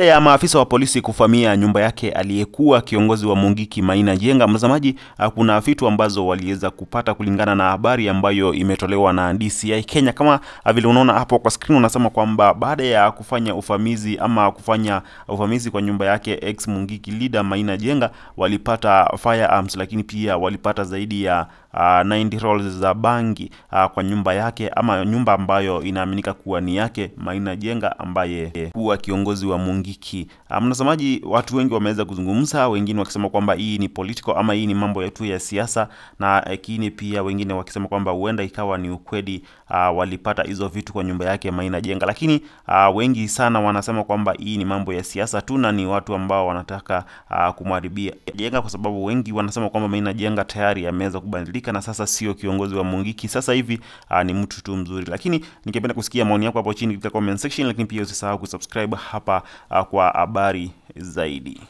baada ya maafisa wa polisi kufamia nyumba yake aliyekuwa kiongozi wa Mungiki Maina Jenga. Mtazamaji, kuna vitu ambazo waliweza kupata kulingana na habari ambayo imetolewa na DCI Kenya. Kama vile unaona hapo kwa screen, unasema kwamba baada ya kufanya ufamizi ama kufanya ufamizi kwa nyumba yake ex Mungiki leader Maina Jenga, walipata firearms, lakini pia walipata zaidi ya uh, ah, 90 rolls za bangi uh, kwa nyumba yake ama nyumba ambayo inaaminika kuwa ni yake Maina Jenga ambaye huwa kiongozi wa Mungiki. Uh, mnasemaji, watu wengi wameweza kuzungumza, wengine wakisema kwamba hii ni political ama hii ni mambo yetu ya siasa, na lakini pia wengine wakisema kwamba huenda ikawa ni ukweli uh, walipata hizo vitu kwa nyumba yake Maina Jenga, lakini uh, wengi sana wanasema kwamba hii ni mambo ya siasa tu na ni watu ambao wanataka uh, kumharibia Jenga, kwa sababu wengi wanasema kwamba Maina Jenga tayari ameweza kubadilika amebadilika na sasa sio kiongozi wa Mungiki, sasa hivi uh, ni mtu tu mzuri. Lakini ningependa kusikia maoni yako hapo chini katika comment section, lakini pia usisahau kusubscribe hapa uh, kwa habari zaidi.